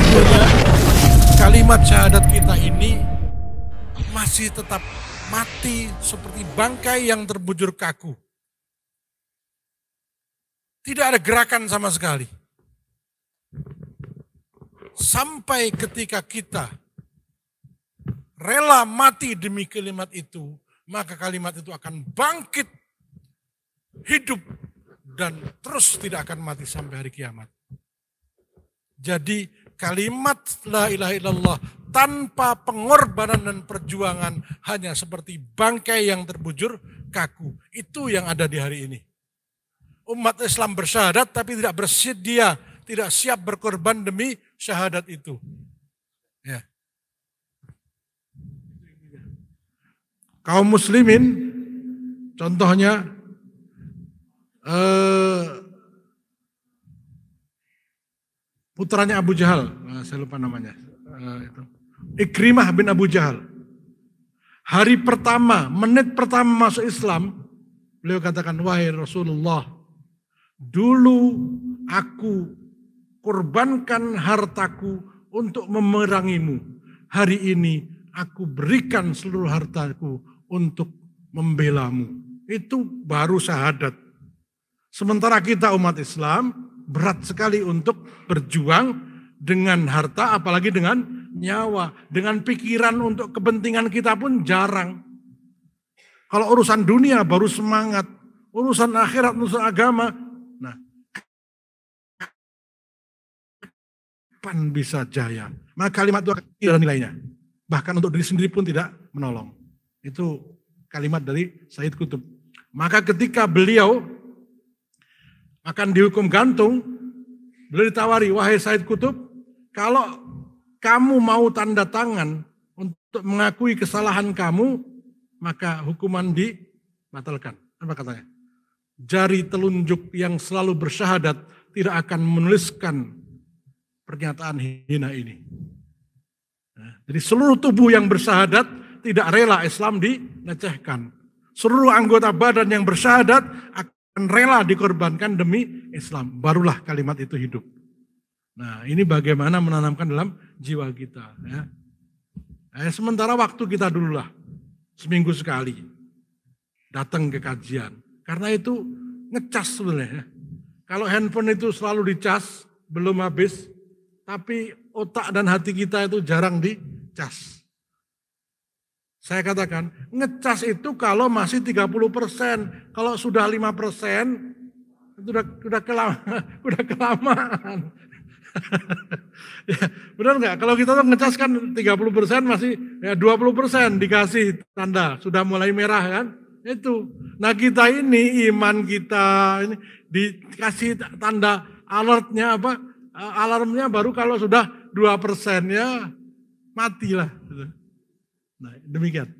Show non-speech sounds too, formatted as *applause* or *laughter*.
sebetulnya kalimat syahadat kita ini masih tetap mati seperti bangkai yang terbujur kaku. Tidak ada gerakan sama sekali. Sampai ketika kita rela mati demi kalimat itu, maka kalimat itu akan bangkit, hidup, dan terus tidak akan mati sampai hari kiamat. Jadi Kalimat la ilaha illallah tanpa pengorbanan dan perjuangan hanya seperti bangkai yang terbujur kaku. Itu yang ada di hari ini. Umat Islam bersyahadat tapi tidak bersedia, tidak siap berkorban demi syahadat itu. Ya. Kaum muslimin contohnya eh, putranya Abu Jahal, ah, saya lupa namanya. Ah, Ikrimah bin Abu Jahal. Hari pertama, menit pertama masuk Islam, beliau katakan, wahai Rasulullah, dulu aku korbankan hartaku untuk memerangimu. Hari ini aku berikan seluruh hartaku untuk membelamu. Itu baru syahadat. Sementara kita umat Islam berat sekali untuk berjuang dengan harta apalagi dengan nyawa, dengan pikiran untuk kepentingan kita pun jarang. Kalau urusan dunia baru semangat, urusan akhirat, urusan agama, nah kapan bisa jaya? Maka kalimat itu adalah ada nilainya. Bahkan untuk diri sendiri pun tidak menolong. Itu kalimat dari Said Kutub. Maka ketika beliau akan dihukum gantung, beliau ditawari, wahai Said Kutub, kalau kamu mau tanda tangan untuk mengakui kesalahan kamu, maka hukuman dibatalkan. Apa katanya? Jari telunjuk yang selalu bersyahadat tidak akan menuliskan pernyataan hina ini. Nah, jadi seluruh tubuh yang bersyahadat tidak rela Islam dilecehkan. Seluruh anggota badan yang bersyahadat akan rela dikorbankan demi Islam. Barulah kalimat itu hidup. Nah, ini bagaimana menanamkan dalam jiwa kita. Ya. Eh, sementara waktu kita dululah, seminggu sekali, datang ke kajian. Karena itu ngecas sebenarnya. Ya. Kalau handphone itu selalu dicas, belum habis, tapi otak dan hati kita itu jarang dicas. Saya katakan, ngecas itu kalau masih 30 persen. Kalau sudah 5 persen, sudah, udah, kelama, *laughs* udah kelamaan. *laughs* ya, benar nggak? Kalau kita tuh ngecas kan 30 persen masih ya 20 persen dikasih tanda. Sudah mulai merah kan? Itu. Nah kita ini, iman kita ini dikasih tanda alertnya apa? Alarmnya baru kalau sudah 2 persen ya matilah. Gitu. Nej, det är mycket.